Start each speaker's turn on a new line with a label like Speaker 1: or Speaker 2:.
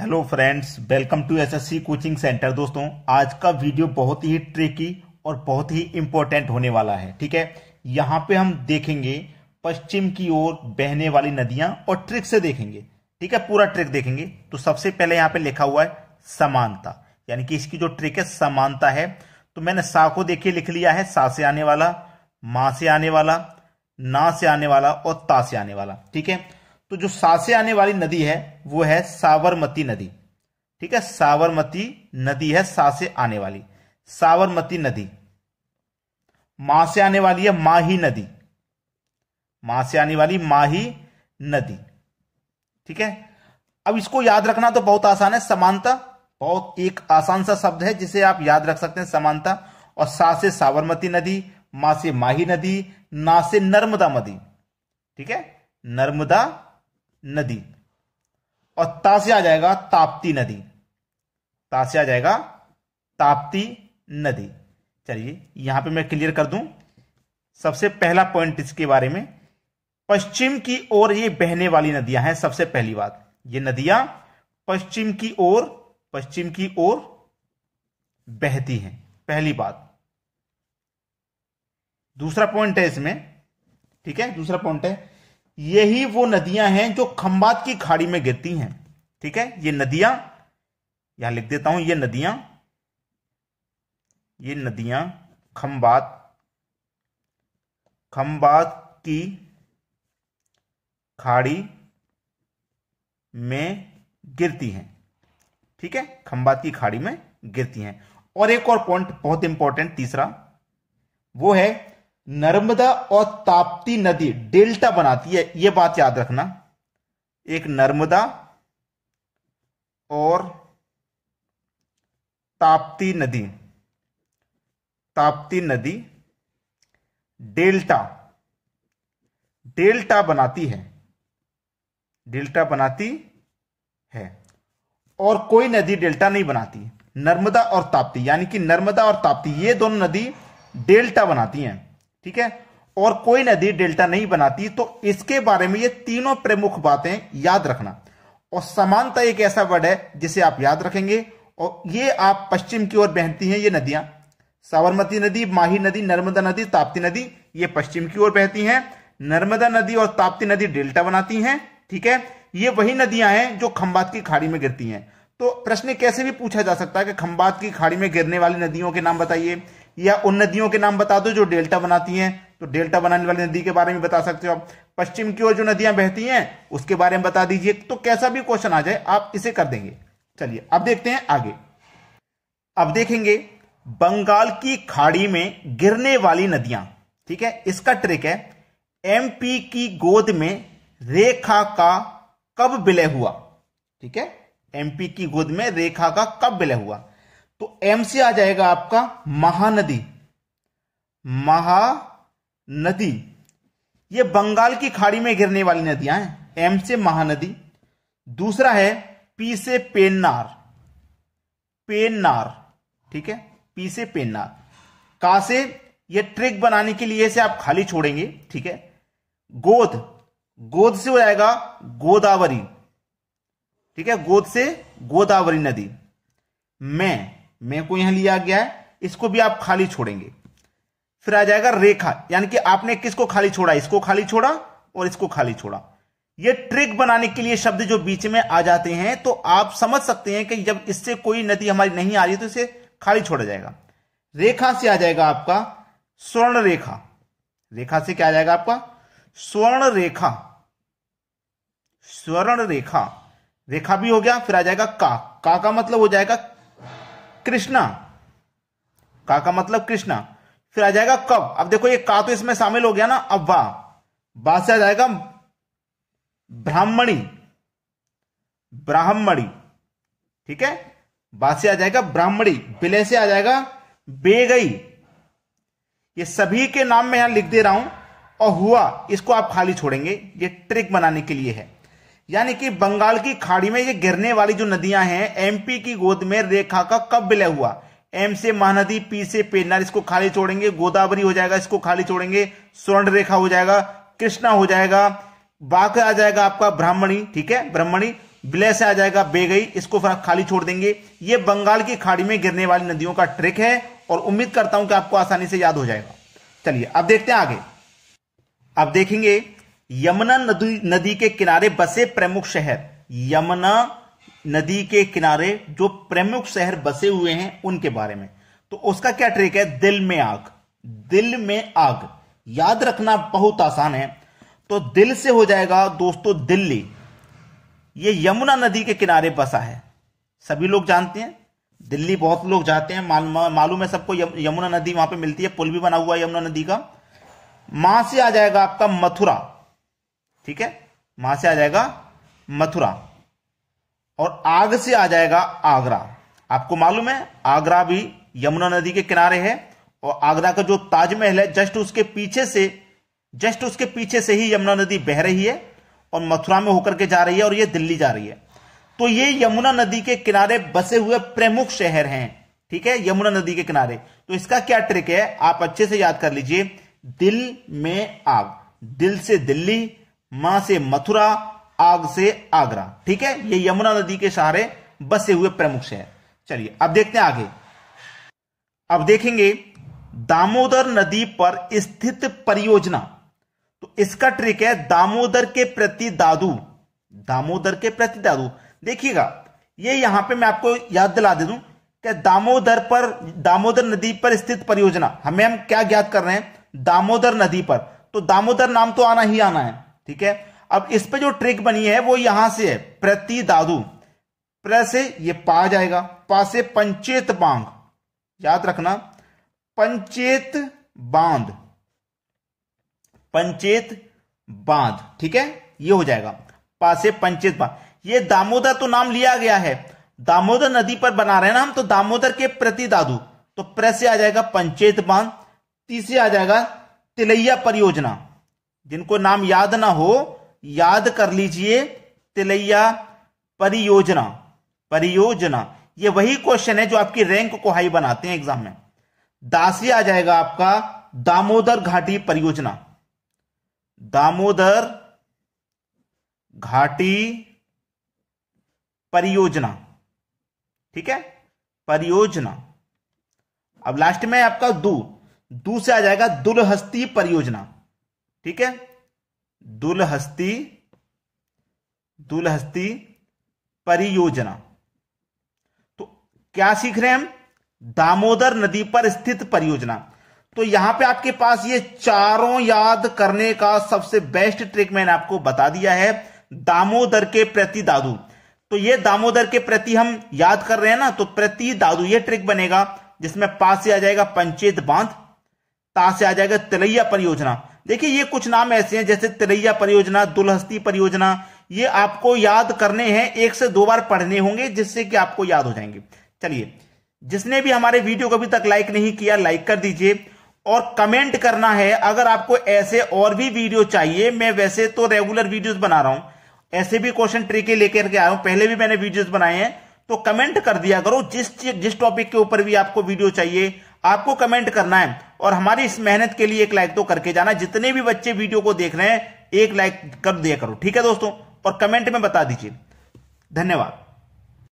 Speaker 1: hello friends welcome to SSC coaching centre दोस्तों आज का वीडियो बहुत ही ट्रिकी और बहुत ही इम्पोर्टेंट होने वाला है ठीक है यहाँ पे हम देखेंगे पश्चिम की ओर बहने वाली नदियां और ट्रिक से देखेंगे ठीक है पूरा ट्रिक देखेंगे तो सबसे पहले यहाँ पे लिखा हुआ है समानता यानी कि इसकी जो ट्रिक है समानता है तो मैंने सा को देखिए लिख लिया है सा से आने वाला माँ से आने वाला ना से आने वाला और ता से आने वाला ठीक है तो जो सा से आने वाली नदी है वो है साबरमती नदी ठीक है साबरमती नदी है सा से आने वाली साबरमती नदी मां से आने वाली है माही नदी मां से आने वाली माही नदी ठीक है अब इसको याद रखना तो बहुत आसान है समानता बहुत एक आसान सा शब्द है जिसे आप याद रख सकते हैं समानता और सा से साबरमती नदी मां से माही नदी ना से नर्मदा नदी ठीक है नर्मदा नदी और ता से आ जाएगा ताप्ती नदी ता से आ जाएगा ताप्ती नदी चलिए यहां पे मैं क्लियर कर दूं सबसे पहला पॉइंट इसके बारे में पश्चिम की ओर ये बहने वाली नदियां हैं सबसे पहली बात ये नदियां पश्चिम की ओर पश्चिम की ओर बहती हैं पहली बात दूसरा पॉइंट है इसमें ठीक है दूसरा पॉइंट है यही वो नदियां हैं जो खंबात की खाड़ी में गिरती हैं ठीक है ये नदियां यहां लिख देता हूं ये नदियां ये नदियां खंबात खंबात की खाड़ी में गिरती हैं ठीक है खंबात की खाड़ी में गिरती हैं और एक और पॉइंट बहुत इंपॉर्टेंट तीसरा वो है नर्मदा और ताप्ती नदी डेल्टा बनाती है यह बात याद रखना एक नर्मदा और ताप्ती नदी ताप्ती नदी डेल्टा डेल्टा बनाती है डेल्टा बनाती है और कोई नदी डेल्टा नहीं बनाती नर्मदा और ताप्ती यानी कि नर्मदा और ताप्ती ये दोनों नदी डेल्टा बनाती हैं ठीक है और कोई नदी डेल्टा नहीं बनाती तो इसके बारे में ये तीनों प्रमुख बातें याद रखना और समानता एक ऐसा वर्ड है जिसे आप याद रखेंगे और ये आप पश्चिम की ओर बहती हैं ये नदियां साबरमती नदी माही नदी नर्मदा नदी ताप्ती नदी ये पश्चिम की ओर बहती हैं नर्मदा नदी और ताप्ती नदी डेल्टा बनाती हैं ठीक है ये वही नदियां हैं जो खंबात की खाड़ी में गिरती हैं तो प्रश्न कैसे भी पूछा जा सकता है कि खंबात की खाड़ी में गिरने वाली नदियों के नाम बताइए या उन नदियों के नाम बता दो जो डेल्टा बनाती हैं तो डेल्टा बनाने वाली नदी के बारे में बता सकते हो आप पश्चिम की ओर जो नदियां बहती हैं उसके बारे में बता दीजिए तो कैसा भी क्वेश्चन आ जाए आप इसे कर देंगे चलिए अब देखते हैं आगे अब देखेंगे बंगाल की खाड़ी में गिरने वाली नदियां ठीक है इसका ट्रिक है एमपी की गोद में रेखा का कब विलय हुआ ठीक है एमपी की गोद में रेखा का कब विलय हुआ तो एम से आ जाएगा आपका महानदी महानदी ये बंगाल की खाड़ी में गिरने वाली नदियां हैं एम से महानदी दूसरा है पी से पेन्नार पेन्नार ठीक है पी से पेन्नार का से ये ट्रिक बनाने के लिए से आप खाली छोड़ेंगे ठीक है गोद गोद से हो जाएगा गोदावरी ठीक है गोद से गोदावरी नदी में मैं को यहां लिया गया है इसको भी आप खाली छोड़ेंगे फिर आ जाएगा रेखा यानी कि आपने किसको खाली छोड़ा इसको खाली छोड़ा और इसको खाली छोड़ा ये ट्रिक बनाने के लिए शब्द जो बीच में आ जाते हैं तो आप समझ सकते हैं कि जब इससे कोई नदी हमारी नहीं आ रही तो इसे खाली छोड़ा जाएगा रेखा से आ जाएगा आपका स्वर्ण रेखा रेखा से क्या आ जाएगा आपका स्वर्ण रेखा स्वर्ण रेखा रेखा भी हो गया फिर आ जाएगा का का का मतलब हो जाएगा कृष्णा का का मतलब कृष्णा फिर आ जाएगा कब अब देखो ये का तो इसमें शामिल हो गया ना अब वाह बाद से आ जाएगा ब्राह्मणी ब्राह्मणी ठीक है बाद से आ जाएगा ब्राह्मणी बिले से आ जाएगा बेगई ये सभी के नाम मैं यहां लिख दे रहा हूं और हुआ इसको आप खाली छोड़ेंगे ये ट्रिक बनाने के लिए है यानी कि बंगाल की खाड़ी में ये गिरने वाली जो नदियां हैं एमपी की गोद में रेखा का कब विलय हुआ एम से महानदी पी से पेनर इसको खाली छोड़ेंगे गोदावरी हो जाएगा इसको खाली छोड़ेंगे स्वर्ण रेखा हो जाएगा कृष्णा हो जाएगा बाघ आ जाएगा आपका ब्राह्मणी ठीक है ब्राह्मणी विलय से आ जाएगा बेगई इसको खाली छोड़ देंगे ये बंगाल की खाड़ी में गिरने वाली नदियों का ट्रिक है और उम्मीद करता हूं कि आपको आसानी से याद हो जाएगा चलिए अब देखते हैं आगे अब देखेंगे यमुना नदी नदी के किनारे बसे प्रमुख शहर यमुना नदी के किनारे जो प्रमुख शहर बसे हुए हैं उनके बारे में तो उसका क्या ट्रिक है दिल में आग दिल में आग याद रखना बहुत आसान है तो दिल से हो जाएगा दोस्तों दिल्ली ये यमुना नदी के किनारे बसा है सभी लोग जानते हैं दिल्ली बहुत लोग जाते हैं मालूम मालूम है सबको यमुना नदी वहां पे मिलती है पुल भी बना हुआ है यमुना नदी का मां से आ जाएगा आपका मथुरा ठीक है वहां से आ जाएगा मथुरा और आग से आ जाएगा आगरा आपको मालूम है आगरा भी यमुना नदी के किनारे है और आगरा का जो ताजमहल है जस्ट उसके पीछे से जस्ट उसके पीछे से ही यमुना नदी बह रही है और मथुरा में होकर के जा रही है और ये दिल्ली जा रही है तो ये यमुना नदी के किनारे बसे हुए प्रमुख शहर हैं ठीक है यमुना नदी के किनारे तो इसका क्या ट्रिक है आप अच्छे से याद कर लीजिए दिल में आग दिल से दिल्ली मां से मथुरा आग से आगरा ठीक है ये यमुना नदी के सहारे बसे हुए प्रमुख शहर चलिए अब देखते हैं आगे अब देखेंगे दामोदर नदी पर स्थित परियोजना तो इसका ट्रिक है दामोदर के प्रति दादू दामोदर के प्रति दादू देखिएगा ये यहां पे मैं आपको याद दिला दे दूं कि दामोदर पर दामोदर नदी पर स्थित परियोजना हमें हम क्या ज्ञात कर रहे हैं दामोदर नदी पर तो दामोदर नाम तो आना ही आना है ठीक है अब इस पे जो ट्रिक बनी है वो यहां से है प्रति दादु प्र से ये पा जाएगा पा से पंचेत बांग याद रखना पंचेत बांध पंचेत बांध ठीक है ये हो जाएगा पा से पंचेत बांध ये दामोदर तो नाम लिया गया है दामोदर नदी पर बना रहे हैं ना हम तो दामोदर के प्रति दादु तो प्र से आ जाएगा पंचेत बांध तीसरे आ जाएगा तिलैया परियोजना जिनको नाम याद ना हो याद कर लीजिए तिलैया परियोजना परियोजना ये वही क्वेश्चन है जो आपकी रैंक को हाई बनाते हैं एग्जाम में दासी आ जाएगा आपका दामोदर घाटी परियोजना दामोदर घाटी परियोजना ठीक है परियोजना अब लास्ट में आपका दू दू से आ जाएगा दुलहस्ती परियोजना ठीक है दुलहस्ती दुलहस्ती परियोजना तो क्या सीख रहे हैं हम दामोदर नदी पर स्थित परियोजना तो यहां पे आपके पास ये चारों याद करने का सबसे बेस्ट ट्रिक मैंने आपको बता दिया है दामोदर के प्रति दादू तो ये दामोदर के प्रति हम याद कर रहे हैं ना तो प्रति दादू ये ट्रिक बनेगा जिसमें पास से आ जाएगा पंचेत बांध ता से आ जाएगा तिलैया परियोजना देखिए ये कुछ नाम ऐसे हैं जैसे तिरैया परियोजना दुलहस्ती परियोजना ये आपको याद करने हैं एक से दो बार पढ़ने होंगे जिससे कि आपको याद हो जाएंगे चलिए जिसने भी हमारे वीडियो को अभी तक लाइक नहीं किया लाइक कर दीजिए और कमेंट करना है अगर आपको ऐसे और भी वीडियो चाहिए मैं वैसे तो रेगुलर वीडियोस बना रहा हूं ऐसे भी क्वेश्चन ट्रिके लेकर के आया हूं पहले भी मैंने वीडियोस बनाए हैं तो कमेंट कर दिया करो जिस जिस टॉपिक के ऊपर भी आपको वीडियो चाहिए आपको कमेंट करना है और हमारी इस मेहनत के लिए एक लाइक तो करके जाना जितने भी बच्चे वीडियो को देख रहे हैं एक लाइक कर दिया करो ठीक है दोस्तों और कमेंट में बता दीजिए धन्यवाद